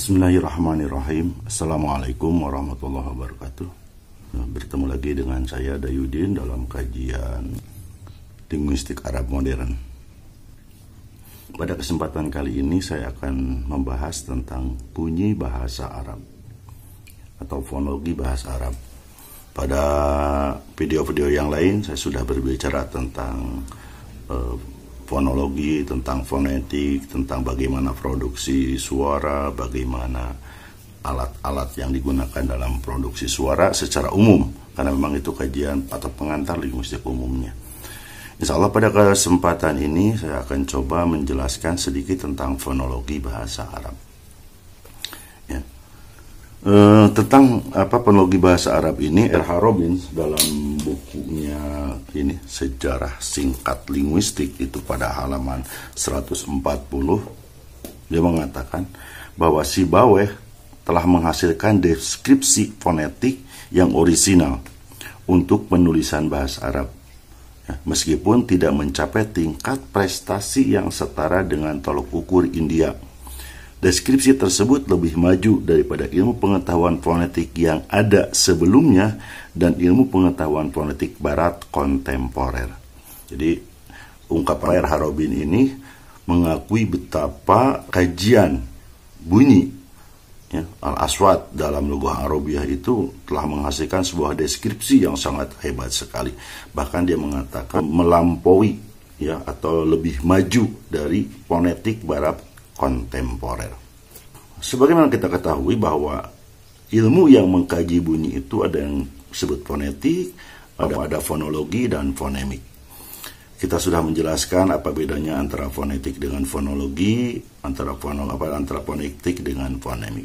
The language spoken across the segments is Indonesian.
Bismillahirrahmanirrahim Assalamualaikum warahmatullahi wabarakatuh nah, Bertemu lagi dengan saya Dayudin dalam kajian Linguistik Arab Modern Pada kesempatan kali ini saya akan membahas tentang bunyi bahasa Arab Atau fonologi bahasa Arab Pada video-video yang lain saya sudah berbicara tentang uh, fonologi, tentang fonetik, tentang bagaimana produksi suara, bagaimana alat-alat yang digunakan dalam produksi suara secara umum karena memang itu kajian atau pengantar linguistik umumnya. Insya Allah pada kesempatan ini saya akan coba menjelaskan sedikit tentang fonologi bahasa Arab. Ya. E, tentang apa fonologi bahasa Arab ini, R. Robbins dalam bukunya ini sejarah singkat linguistik itu pada halaman 140 dia mengatakan bahwa si Baweh telah menghasilkan deskripsi fonetik yang orisinal untuk penulisan bahasa Arab ya, meskipun tidak mencapai tingkat prestasi yang setara dengan tolok ukur India Deskripsi tersebut lebih maju daripada ilmu pengetahuan fonetik yang ada sebelumnya dan ilmu pengetahuan fonetik barat kontemporer. Jadi, ungkap Air Harobin ini mengakui betapa kajian bunyi ya, Al-Aswad dalam lugah Arabiah itu telah menghasilkan sebuah deskripsi yang sangat hebat sekali. Bahkan dia mengatakan melampaui ya atau lebih maju dari fonetik barat kontemporer. Sebagaimana kita ketahui bahwa ilmu yang mengkaji bunyi itu ada yang disebut fonetik, ada, ada fonologi dan fonemik. Kita sudah menjelaskan apa bedanya antara fonetik dengan fonologi, antara fono, apa antara fonetik dengan fonemik.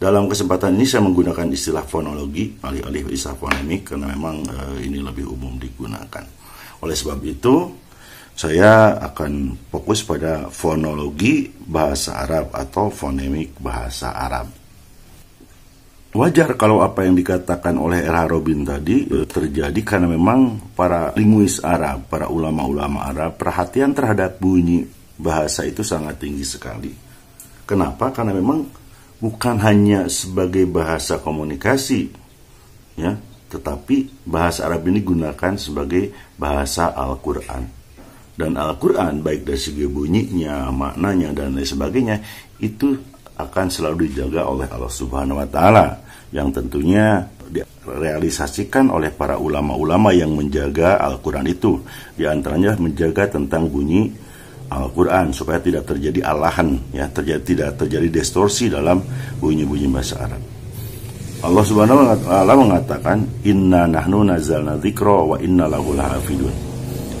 Dalam kesempatan ini saya menggunakan istilah fonologi alih-alih istilah fonemik karena memang e, ini lebih umum digunakan. Oleh sebab itu, saya akan fokus pada fonologi bahasa Arab atau fonemik bahasa Arab. Wajar kalau apa yang dikatakan oleh R.H. Robin tadi eh, terjadi karena memang para linguis Arab, para ulama-ulama Arab, perhatian terhadap bunyi bahasa itu sangat tinggi sekali. Kenapa? Karena memang bukan hanya sebagai bahasa komunikasi, ya, tetapi bahasa Arab ini digunakan sebagai bahasa Al-Quran dan Al-Quran baik dari segi bunyinya, maknanya dan lain sebagainya itu akan selalu dijaga oleh Allah Subhanahu wa taala yang tentunya direalisasikan oleh para ulama-ulama yang menjaga Al-Qur'an itu di antaranya menjaga tentang bunyi Al-Qur'an supaya tidak terjadi alahan ya terjadi tidak terjadi distorsi dalam bunyi-bunyi bahasa Arab. Allah Subhanahu wa taala mengatakan inna nahnu nazzalna dzikra wa inna lahu lahafidun.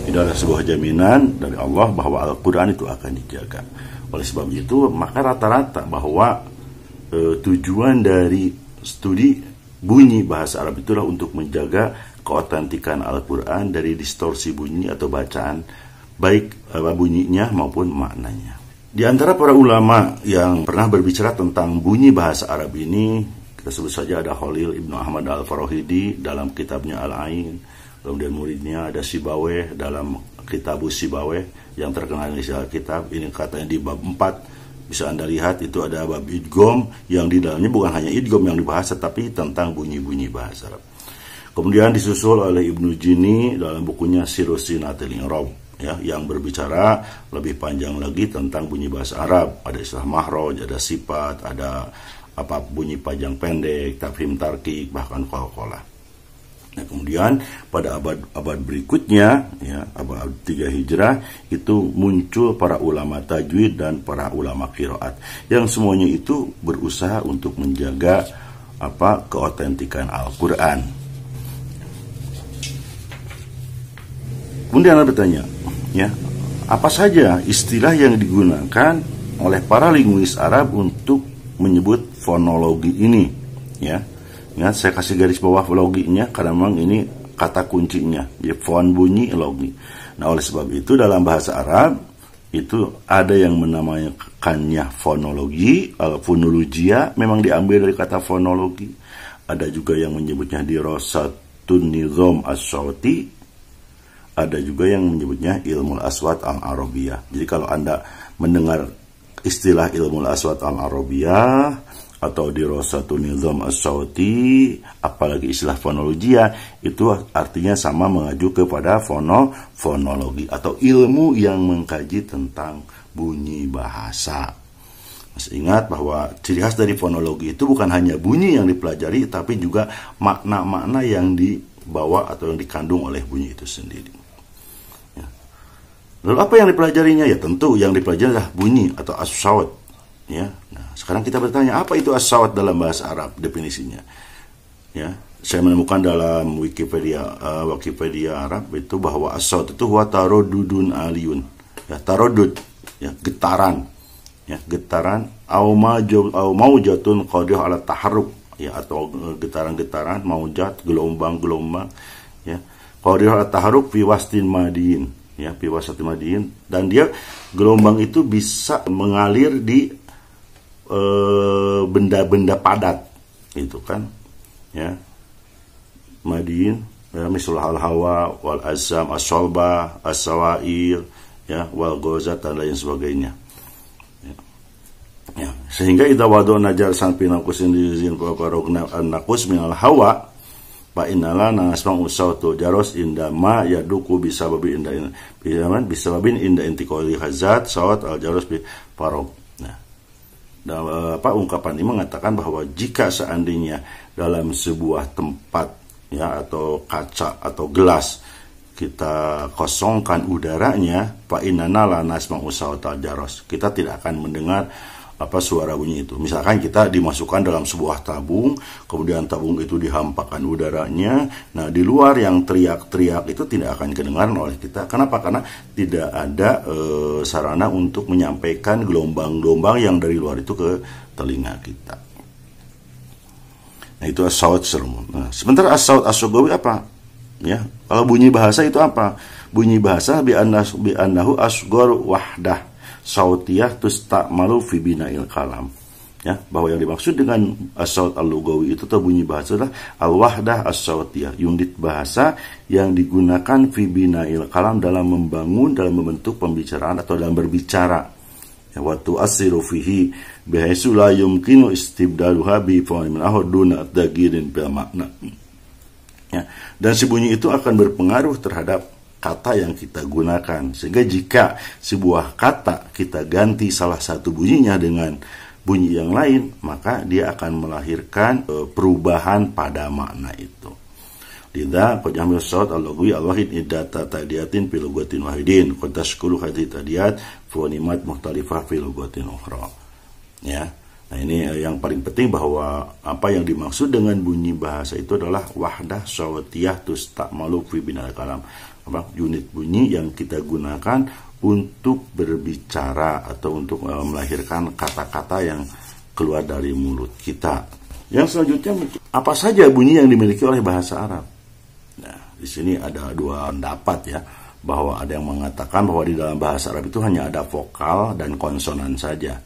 Ini adalah sebuah jaminan dari Allah bahwa Al-Quran itu akan dijaga. Oleh sebab itu, maka rata-rata bahwa e, tujuan dari studi bunyi bahasa Arab itulah untuk menjaga keotentikan Al-Quran dari distorsi bunyi atau bacaan, baik e, bunyinya maupun maknanya. Di antara para ulama yang pernah berbicara tentang bunyi bahasa Arab ini, kita sebut saja ada Khalil Ibnu Ahmad al Farohidi dalam kitabnya Al-Ain, kemudian muridnya ada Sibawe dalam Kitabus Sibawe yang terkenal di kitab. ini katanya di bab 4 bisa anda lihat itu ada bab idgom yang di dalamnya bukan hanya idgom yang dibahas tetapi tentang bunyi-bunyi bahasa Arab kemudian disusul oleh Ibnu Jini dalam bukunya Sirosinatil Rob ya yang berbicara lebih panjang lagi tentang bunyi bahasa Arab ada istilah mahroj ada sifat ada apa bunyi panjang pendek tafhim tarkik bahkan kol-kolah Nah, kemudian pada abad abad berikutnya ya abad 3 Hijrah itu muncul para ulama tajwid dan para ulama qiraat yang semuanya itu berusaha untuk menjaga apa keotentikan Al-Qur'an. Kemudian ada bertanya, ya, apa saja istilah yang digunakan oleh para linguis Arab untuk menyebut fonologi ini, ya? ya saya kasih garis bawah loginya karena memang ini kata kuncinya ya font bunyi logi nah oleh sebab itu dalam bahasa Arab itu ada yang menamakannya fonologi uh, fonologia memang diambil dari kata fonologi ada juga yang menyebutnya Rosatun nizam as ada juga yang menyebutnya ilmu aswat al-arabiyah jadi kalau anda mendengar istilah ilmu aswat al-arabiyah atau di Rosatu Nizam apalagi istilah fonologia ya, itu artinya sama mengaju kepada fono fonologi atau ilmu yang mengkaji tentang bunyi bahasa masih ingat bahwa ciri khas dari fonologi itu bukan hanya bunyi yang dipelajari, tapi juga makna-makna yang dibawa atau yang dikandung oleh bunyi itu sendiri. Ya. Lalu apa yang dipelajarinya? Ya tentu yang dipelajari adalah bunyi atau aswad Ya. Nah, sekarang kita bertanya apa itu as dalam bahasa Arab definisinya? Ya, saya menemukan dalam Wikipedia uh, Wikipedia Arab itu bahwa as itu huwa tarodudun aliyun. Ya, tarodud ya getaran ya getaran au maujatun au maujatun qadih ala taharruk ya atau eh, getaran-getaran maujat gelombang-gelombang ya qadih ala taharruk fi wastin madiin ya fi wastin madiin dan dia gelombang itu bisa mengalir di Eh, benda-benda padat itu kan ya madin ya, misal hal hawa wal azam asolba asawair ya wal gozat dan lain sebagainya ya, ya. sehingga itu wadu najar san pinakusin dizin rokna anakus minal hawa Pak inala nangasmang to jaros indama ya duku bisa babi inda bisa babin inda intikoli hazat sawat al jaros bi parok dalam, nah, apa ungkapan ini mengatakan bahwa jika seandainya dalam sebuah tempat ya atau kaca atau gelas kita kosongkan udaranya fa inna la nasma usaha kita tidak akan mendengar apa suara bunyi itu. Misalkan kita dimasukkan dalam sebuah tabung, kemudian tabung itu dihampakan udaranya. Nah, di luar yang teriak-teriak itu tidak akan kedengaran oleh kita. Kenapa? Karena tidak ada e, sarana untuk menyampaikan gelombang-gelombang yang dari luar itu ke telinga kita. Nah, itu as-saut sermon. Nah, sebentar as-saut as apa? Ya, kalau bunyi bahasa itu apa? Bunyi bahasa bi asgor asghar wahdah sautiyah malu fibina il kalam ya bahwa yang dimaksud dengan asaut al lugawi itu tuh bunyi bahasa adalah al wahdah asautiyah unit bahasa yang digunakan fibina il kalam dalam membangun dalam membentuk pembicaraan atau dalam berbicara ya waktu asiru fihi bihaisu la yumkinu istibdaluha bi fa'imin duna makna ya dan si bunyi itu akan berpengaruh terhadap kata yang kita gunakan. Sehingga jika sebuah kata kita ganti salah satu bunyinya dengan bunyi yang lain, maka dia akan melahirkan e, perubahan pada makna itu. Tidak. qad yahmil sawt al-lugwi al-wahid iddata tadiyatin fi wahidin qad tashkulu hadhihi tadiyat fi nimat mukhtalifah fi Ya. Nah ini e, yang paling penting bahwa apa yang dimaksud dengan bunyi bahasa itu adalah wahdah sawatiyah tustamalu fi binal kalam apa unit bunyi yang kita gunakan untuk berbicara atau untuk uh, melahirkan kata-kata yang keluar dari mulut kita. Yang selanjutnya apa saja bunyi yang dimiliki oleh bahasa Arab? Nah, di sini ada dua pendapat ya bahwa ada yang mengatakan bahwa di dalam bahasa Arab itu hanya ada vokal dan konsonan saja.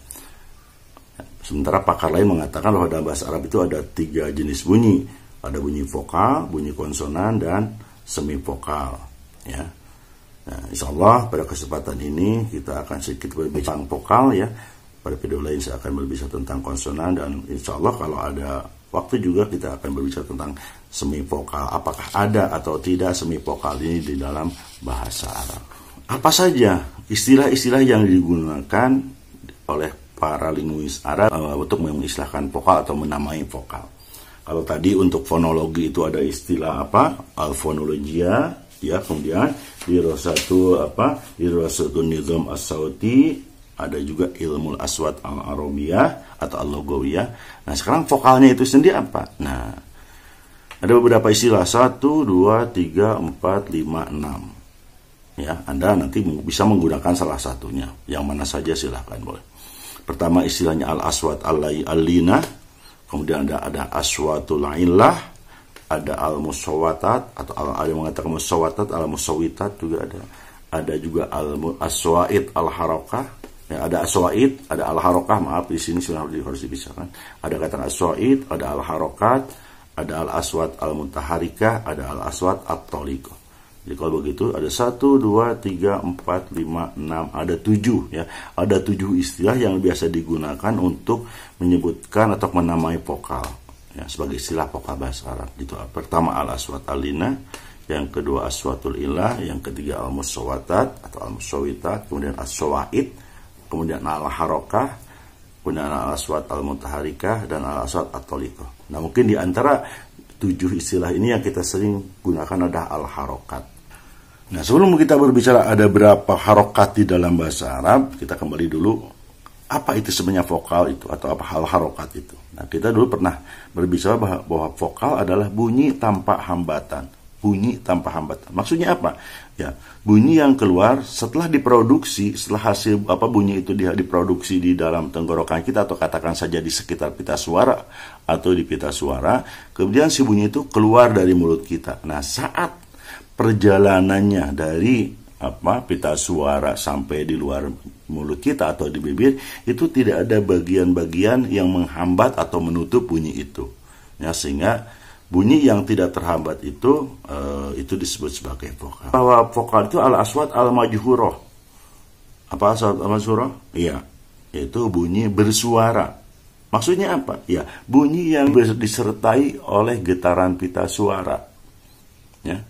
Sementara pakar lain mengatakan bahwa dalam bahasa Arab itu ada tiga jenis bunyi, ada bunyi vokal, bunyi konsonan, dan semi vokal ya nah, insya Allah pada kesempatan ini kita akan sedikit berbicara tentang vokal ya pada video lain saya akan berbicara tentang konsonan dan insya Allah kalau ada waktu juga kita akan berbicara tentang semi vokal apakah ada atau tidak semi vokal ini di dalam bahasa Arab apa saja istilah-istilah yang digunakan oleh para linguis Arab uh, untuk mengistilahkan vokal atau menamai vokal kalau tadi untuk fonologi itu ada istilah apa? Alfonologia, ya kemudian dirosatu apa dirosatu nizam as-sauti ada juga ilmu aswat al arabiyah atau al logawiyah nah sekarang vokalnya itu sendiri apa nah ada beberapa istilah satu dua tiga empat lima enam ya anda nanti bisa menggunakan salah satunya yang mana saja silahkan boleh pertama istilahnya al aswat al lina kemudian ada ada aswatul ilah ada al musawatat atau al, ada yang mengatakan musawatat al musawitat juga ada ada juga al aswaid al harokah ya, ada aswaid ada al harokah maaf di sini sudah harus dipisahkan ada kata aswaid ada al harokat ada al aswat al mutaharika ada al aswat at toliko jadi kalau begitu ada satu, dua, tiga, empat, lima, enam, ada tujuh ya. Ada tujuh istilah yang biasa digunakan untuk menyebutkan atau menamai vokal ya, sebagai istilah pokok bahasa Arab gitu pertama al aswat alina yang kedua aswatul ilah yang ketiga al musawatat atau al musyawitat kemudian aswaid, kemudian al harokah kemudian al aswat al mutaharikah dan al aswat atoliko. toliko nah mungkin di antara tujuh istilah ini yang kita sering gunakan adalah al harokat nah sebelum kita berbicara ada berapa harokat di dalam bahasa Arab kita kembali dulu apa itu sebenarnya vokal itu atau apa hal harokat itu Nah, kita dulu pernah berbicara bahwa, bahwa vokal adalah bunyi tanpa hambatan. Bunyi tanpa hambatan. Maksudnya apa? Ya, bunyi yang keluar setelah diproduksi, setelah hasil apa bunyi itu diproduksi di dalam tenggorokan kita atau katakan saja di sekitar pita suara atau di pita suara, kemudian si bunyi itu keluar dari mulut kita. Nah, saat perjalanannya dari apa pita suara sampai di luar mulut kita atau di bibir itu tidak ada bagian-bagian yang menghambat atau menutup bunyi itu. Ya sehingga bunyi yang tidak terhambat itu uh, itu disebut sebagai vokal. Bahwa vokal itu al aswat al majhuroh. Apa aswat al majhuroh? Iya, yaitu bunyi bersuara. Maksudnya apa? Ya, bunyi yang disertai oleh getaran pita suara. Ya,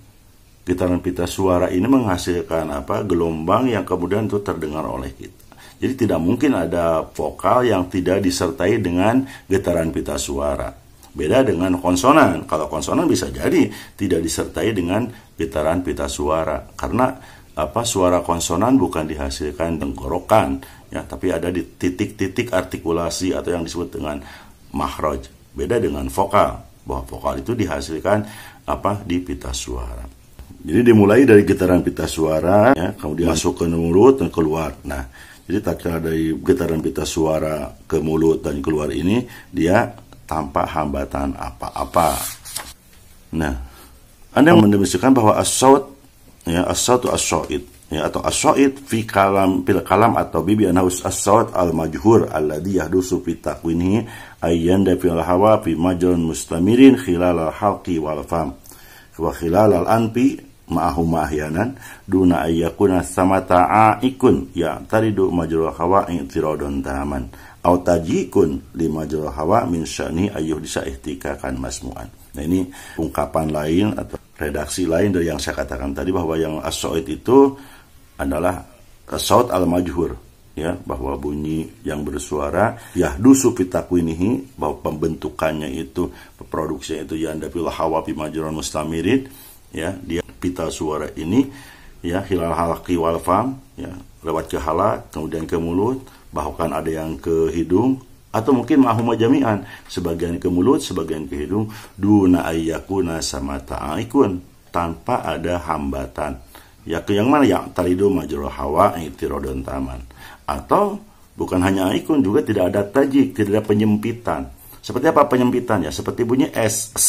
getaran pita suara ini menghasilkan apa gelombang yang kemudian itu terdengar oleh kita. Jadi tidak mungkin ada vokal yang tidak disertai dengan getaran pita suara. Beda dengan konsonan. Kalau konsonan bisa jadi tidak disertai dengan getaran pita suara karena apa suara konsonan bukan dihasilkan tenggorokan ya tapi ada di titik-titik artikulasi atau yang disebut dengan mahroj. Beda dengan vokal bahwa vokal itu dihasilkan apa di pita suara. Jadi dimulai dari getaran pita suara, ya, kemudian masuk ke mulut dan keluar. Nah, jadi tak dari getaran pita suara ke mulut dan keluar ini, dia tanpa hambatan apa-apa. Nah, Anda mendefinisikan bahwa as ya as atau as sawit ya atau as sawit fi kalam pil kalam atau bibi anahus as al-majhur alladhi yahdusu fi takwinhi ayyan da fil hawa fi majrun mustamirin khilal al-halqi wal fam wa khilal al-anfi ma'ahuma dunia duna ayyakuna samata aikun ya taridu majrul hawa intiradun taman au tajikun lima majrul hawa min sya'ni ayyuh disa ihtikakan masmu'an nah ini ungkapan lain atau redaksi lain dari yang saya katakan tadi bahwa yang as itu adalah saut al-majhur ya bahwa bunyi yang bersuara ya dusu fitakwinihi bahwa pembentukannya itu produksinya itu yang dapil hawa fi majrun mustamirid ya dia pita suara ini ya hilal halaki walfam ya lewat ke halak kemudian ke mulut bahkan ada yang ke hidung atau mungkin mahuma jami'an sebagian ke mulut sebagian ke hidung duna ayyakuna sama ta'aikun tanpa ada hambatan ya ke yang mana ya taridu majrul hawa itirodon taman atau bukan hanya ikun juga tidak ada tajik tidak ada penyempitan seperti apa penyempitan ya seperti bunyi s, s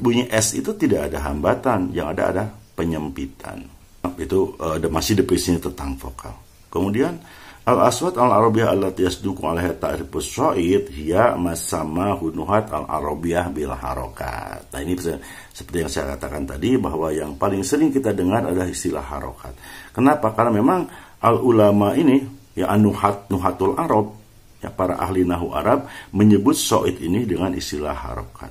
bunyi S itu tidak ada hambatan, yang ada ada penyempitan. Itu uh, masih definisinya tentang vokal. Kemudian al aswat al arabiyah allati yasduqu al ta'rifus sa'id hiya masama hunuhat al arabiyah bil harokat. Nah ini seperti yang saya katakan tadi bahwa yang paling sering kita dengar adalah istilah harokat. Kenapa? Karena memang al ulama ini ya anuhat nuhatul arab ya para ahli nahu Arab menyebut suaid ini dengan istilah harokat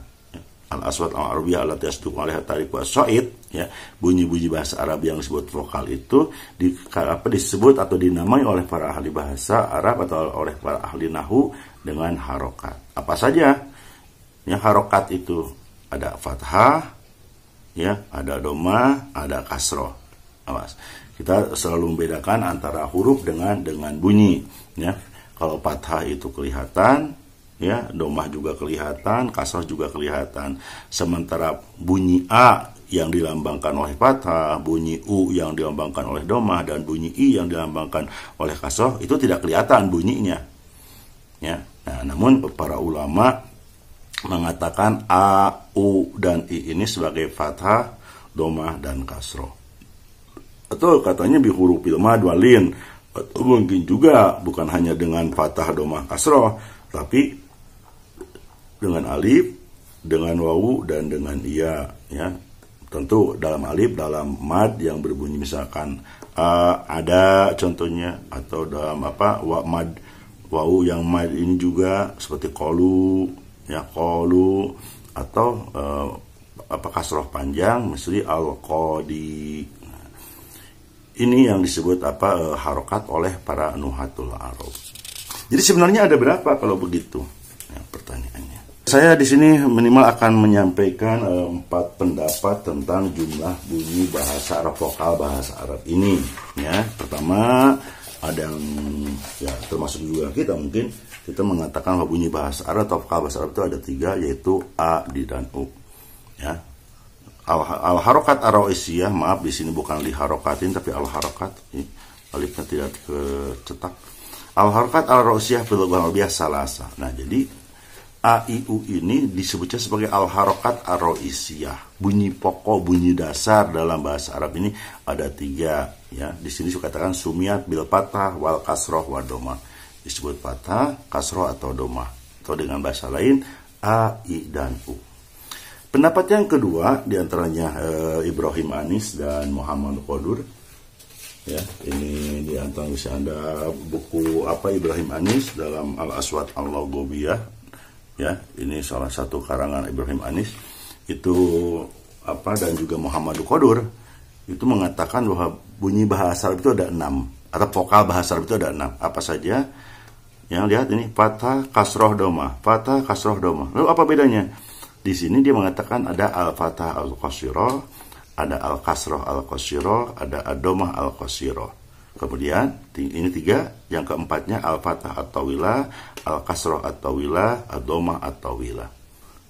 al-aswad al-arabiyah al yasduqu 'alaiha tarik wa sa'id ya bunyi-bunyi bahasa Arab yang disebut vokal itu di, apa disebut atau dinamai oleh para ahli bahasa Arab atau oleh para ahli nahu dengan harokat apa saja ya harokat itu ada fathah ya ada doma ada kasroh awas kita selalu membedakan antara huruf dengan dengan bunyi ya kalau fathah itu kelihatan ya domah juga kelihatan kasar juga kelihatan sementara bunyi a yang dilambangkan oleh patah, bunyi u yang dilambangkan oleh domah dan bunyi i yang dilambangkan oleh kasroh itu tidak kelihatan bunyinya. Ya. Nah, namun para ulama mengatakan a, u dan i ini sebagai fathah, domah dan kasroh. Atau katanya bi huruf mad walin. Atau mungkin juga bukan hanya dengan fathah, domah, kasroh, tapi dengan alif, dengan wawu dan dengan ia ya. Tentu dalam alif dalam mad yang berbunyi misalkan uh, ada contohnya atau dalam apa wa mad wau yang mad ini juga seperti kolu ya kolu atau uh, apa kasroh panjang mesti al qadi ini yang disebut apa uh, harokat oleh para nuhatul arab jadi sebenarnya ada berapa kalau begitu ya, pertanyaannya saya di sini minimal akan menyampaikan eh, empat pendapat tentang jumlah bunyi bahasa Arab vokal bahasa Arab ini. Ya, pertama ada yang ya termasuk juga kita mungkin kita mengatakan bahwa bunyi bahasa Arab atau vokal bahasa Arab itu ada tiga yaitu a, di dan u. Ya, al, al harokat aroisiyah maaf di sini bukan li harokatin tapi al harokat alifnya tidak tercetak al harokat al aroisiyah fil biasa salah. Nah jadi AIU ini disebutnya sebagai al-harokat aroisiyah. Bunyi pokok, bunyi dasar dalam bahasa Arab ini ada tiga. Ya, di sini suka katakan sumiat bil patah wal kasroh wa doma. Disebut patah, kasroh atau doma. Atau dengan bahasa lain a, i, dan u. Pendapat yang kedua diantaranya e, eh, Ibrahim Anis dan Muhammad Qadur. Ya, ini diantara bisa anda buku apa Ibrahim Anis dalam Al Aswad Al Logobiyah ya ini salah satu karangan Ibrahim Anis itu apa dan juga Muhammad Qadur itu mengatakan bahwa bunyi bahasa Arab itu ada enam atau vokal bahasa Arab itu ada enam apa saja yang lihat ini pata kasroh doma pata kasroh doma lalu apa bedanya di sini dia mengatakan ada al fatah al kasroh ada al kasroh al kasroh ada adomah al kasroh Kemudian ini tiga, yang keempatnya al-fathah atau wila, al-kasroh atau wila, ad-domah atau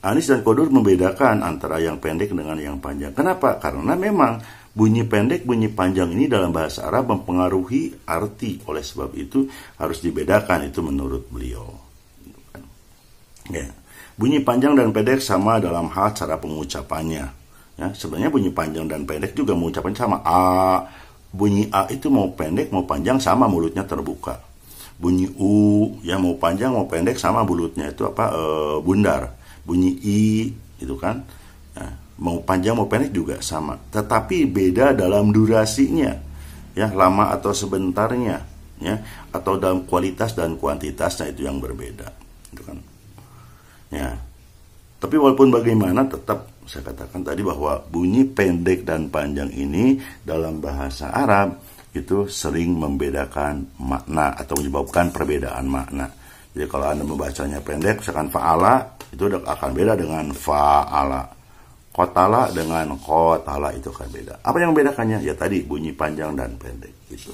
Anis dan Kodur membedakan antara yang pendek dengan yang panjang. Kenapa? Karena memang bunyi pendek, bunyi panjang ini dalam bahasa Arab mempengaruhi arti. Oleh sebab itu harus dibedakan itu menurut beliau. Ya. Bunyi panjang dan pendek sama dalam hal cara pengucapannya. Ya, sebenarnya bunyi panjang dan pendek juga mengucapkan sama a Bunyi A itu mau pendek mau panjang sama mulutnya terbuka. Bunyi U ya mau panjang mau pendek sama mulutnya itu apa e, bundar. Bunyi I itu kan nah, mau panjang mau pendek juga sama. Tetapi beda dalam durasinya ya lama atau sebentarnya ya atau dalam kualitas dan kuantitasnya itu yang berbeda. Itu kan. Ya. Tapi walaupun bagaimana tetap saya katakan tadi bahwa bunyi pendek dan panjang ini dalam bahasa Arab itu sering membedakan makna atau menyebabkan perbedaan makna. Jadi kalau Anda membacanya pendek, misalkan fa'ala, itu akan beda dengan fa'ala. Kotala dengan kotala itu akan beda. Apa yang membedakannya? Ya tadi bunyi panjang dan pendek. Itu.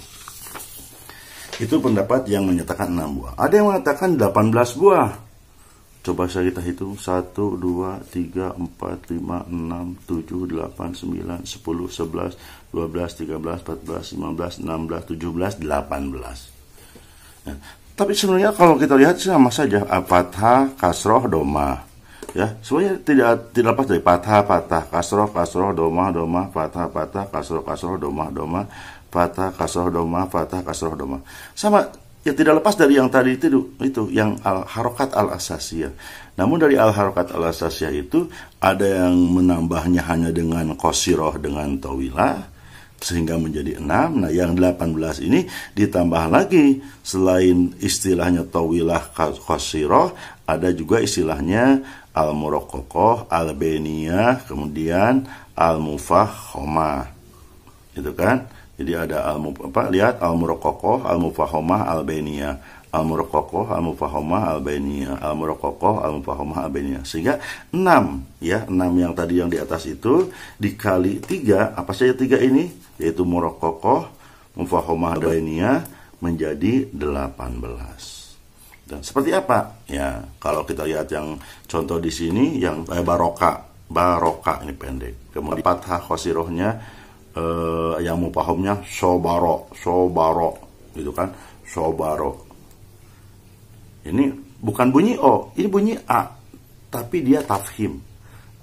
Itu pendapat yang menyatakan 6 buah. Ada yang mengatakan 18 buah. Coba saya kita hitung 1, 2, 3, 4, 5, 6, 7, 8, 9, 10, 11, 12, 13, 14, 15, 16, 17, 18 ya. Tapi sebenarnya kalau kita lihat sama saja apatha eh, Kasroh, Doma ya semuanya tidak tidak lepas dari patah patah kasroh kasroh doma doma patah patah kasroh kasroh doma doma patah kasroh doma patah kasroh doma sama ya tidak lepas dari yang tadi itu itu yang al harokat al asasiyah. Namun dari al harokat al asasiyah itu ada yang menambahnya hanya dengan kosiroh dengan tawilah sehingga menjadi enam. Nah, yang delapan belas ini ditambah lagi selain istilahnya tawilah kosiroh, ada juga istilahnya al murokokoh, al beniyah, kemudian al homa Itu kan? Jadi ada al apa lihat al murokokoh, al mufahomah, al bainiyah. Al murokokoh, al mufahomah, al bainiyah. Al murokokoh, al mufahomah, al Sehingga enam ya, enam yang tadi yang di atas itu dikali tiga apa saja tiga ini? Yaitu murokokoh, mufahomah, al bainiyah menjadi delapan belas. dan seperti apa ya kalau kita lihat yang contoh di sini yang eh, baroka baroka ini pendek kemudian fathah khosirohnya uh, yang pahamnya sobaro sobaro gitu kan sobaro ini bukan bunyi o ini bunyi a tapi dia tafhim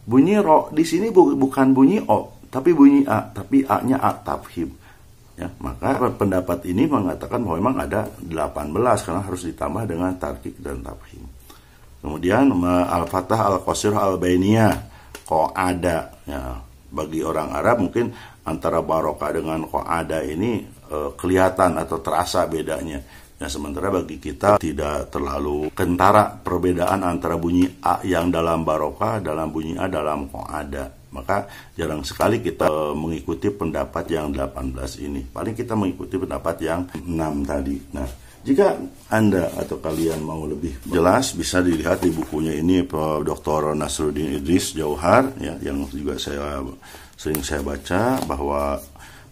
bunyi ro di sini bu, bukan bunyi o tapi bunyi a tapi a nya a tafhim ya maka pendapat ini mengatakan bahwa memang ada 18 karena harus ditambah dengan tarkik dan tafhim kemudian al-fatah al-qasir al-bainiyah kok ada ya bagi orang Arab mungkin antara barokah dengan koada ini e, kelihatan atau terasa bedanya. Nah sementara bagi kita tidak terlalu kentara perbedaan antara bunyi A yang dalam barokah dalam bunyi A dalam koada. Maka jarang sekali kita eh, mengikuti pendapat yang 18 ini. Paling kita mengikuti pendapat yang 6 tadi. Nah, jika Anda atau kalian mau lebih jelas bisa dilihat di bukunya ini Prof. Dr. Nasruddin Idris Jauhar ya yang juga saya sering saya baca bahwa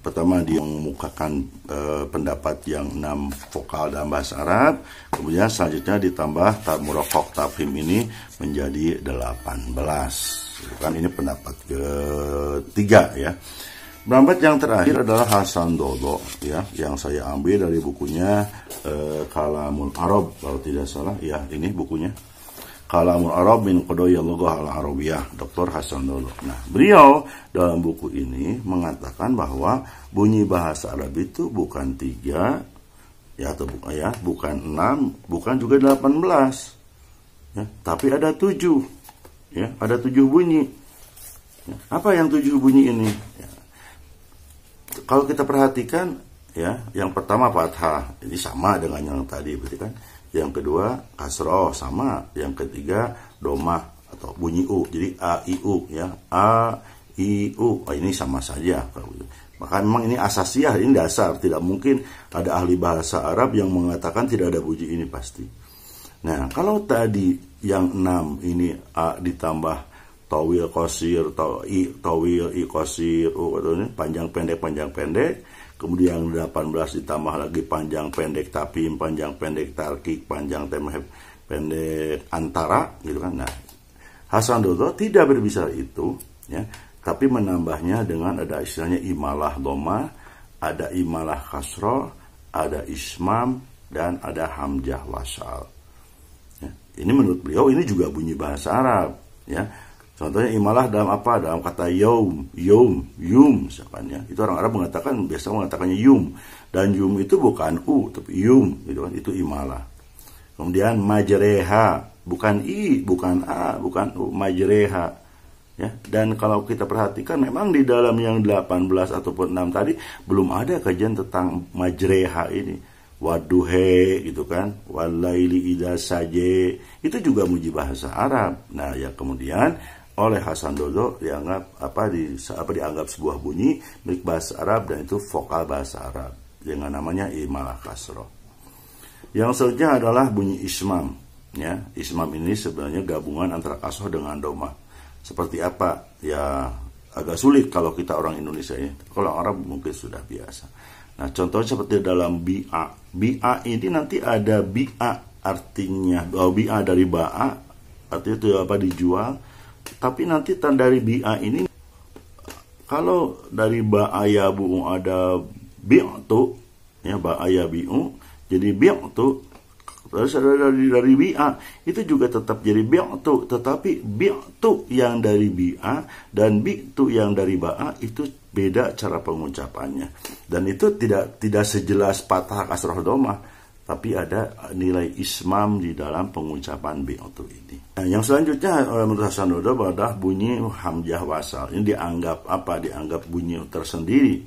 pertama dia mengemukakan e, pendapat yang enam vokal dalam bahasa Arab kemudian selanjutnya ditambah tak murokok tafim ini menjadi 18 kan ini pendapat ketiga ya Pendapat yang terakhir adalah Hasan Dodo ya yang saya ambil dari bukunya e, Kalamul Arab kalau tidak salah ya ini bukunya Kalamul Arab min Qadaya Lughah al Arabiyah Dr. Dolo. Nah, beliau dalam buku ini mengatakan bahwa bunyi bahasa Arab itu bukan tiga ya atau bukan ya, bukan enam, bukan juga delapan belas, ya, tapi ada tujuh, ya, ada tujuh bunyi. Ya, apa yang tujuh bunyi ini? Ya. Kalau kita perhatikan, ya, yang pertama fathah, ini sama dengan yang tadi, berarti kan? yang kedua kasroh sama yang ketiga domah atau bunyi u jadi a i u ya a i u oh, ini sama saja kalau gitu. maka memang ini asasiah ini dasar tidak mungkin ada ahli bahasa Arab yang mengatakan tidak ada bunyi ini pasti nah kalau tadi yang enam ini a ditambah towil kosir taw, i tawil i kosir u panjang pendek panjang pendek kemudian 18 ditambah lagi panjang pendek tapi panjang pendek tarkik panjang temeh pendek antara gitu kan nah Hasan Dodo tidak berbicara itu ya tapi menambahnya dengan ada istilahnya imalah doma ada imalah kasro ada ismam dan ada hamjah wasal ya. ini menurut beliau ini juga bunyi bahasa Arab ya Contohnya imalah dalam apa? Dalam kata yom yom yum misalkan Itu orang Arab mengatakan biasa mengatakannya yum dan yum itu bukan u tapi yum gitu kan itu imalah. Kemudian majreha bukan i, bukan a, bukan u, majreha ya. Dan kalau kita perhatikan memang di dalam yang 18 ataupun 6 tadi belum ada kajian tentang majreha ini. Waduhe gitu kan, walaili ida saje itu juga muji bahasa Arab. Nah ya kemudian oleh Hasan Dodo dianggap apa di apa dianggap sebuah bunyi milik bahasa Arab dan itu vokal bahasa Arab dengan namanya imalah kasro. Yang selanjutnya adalah bunyi ismam ya. Ismam ini sebenarnya gabungan antara kasroh dengan Doma. Seperti apa? Ya agak sulit kalau kita orang Indonesia ya. Kalau Arab mungkin sudah biasa. Nah, contohnya seperti dalam bi'a. Bi'a ini nanti ada bi'a artinya oh, bi'a dari ba'a artinya itu apa dijual tapi nanti dari bi'a ini kalau dari ba'aya bu'u ada tu ya ba'aya bi'u jadi tu terus ada dari dari bi'a itu juga tetap jadi tu tetapi tu yang dari bi'a dan tu yang dari ba'a itu beda cara pengucapannya dan itu tidak tidak sejelas patah kasroh domah tapi ada nilai ismam di dalam pengucapan biotu ini. Nah, yang selanjutnya eh, menurut Hasan Dodo adalah bunyi hamjah wasal. Ini dianggap apa? Dianggap bunyi tersendiri.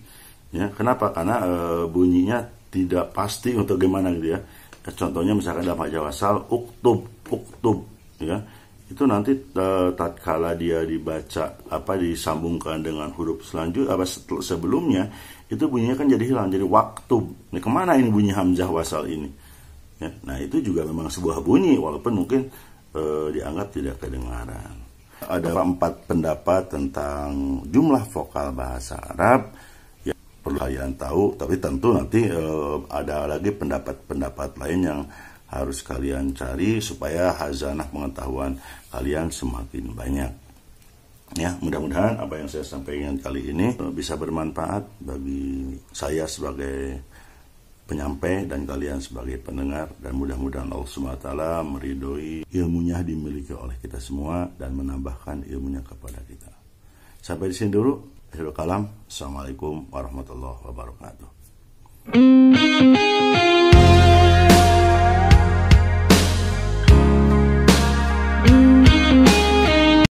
Ya, kenapa? Karena e, bunyinya tidak pasti untuk gimana gitu ya. Eh, contohnya misalkan dalam hamjah wasal uktub uktub ya. Itu nanti e, tatkala dia dibaca apa disambungkan dengan huruf selanjutnya apa sebelumnya itu bunyinya kan jadi hilang jadi waktu ini nah, kemana ini bunyi hamzah wasal ini ya, nah itu juga memang sebuah bunyi walaupun mungkin e, dianggap tidak kedengaran ada empat pendapat tentang jumlah vokal bahasa Arab ya perlu kalian tahu tapi tentu nanti e, ada lagi pendapat-pendapat lain yang harus kalian cari supaya hazanah pengetahuan kalian semakin banyak Ya, mudah-mudahan apa yang saya sampaikan kali ini eh, bisa bermanfaat bagi saya sebagai penyampai dan kalian sebagai pendengar dan mudah-mudahan Allah taala meridhoi ilmunya dimiliki oleh kita semua dan menambahkan ilmunya kepada kita. Sampai di sini dulu. Akhirul kalam. Assalamualaikum warahmatullahi wabarakatuh.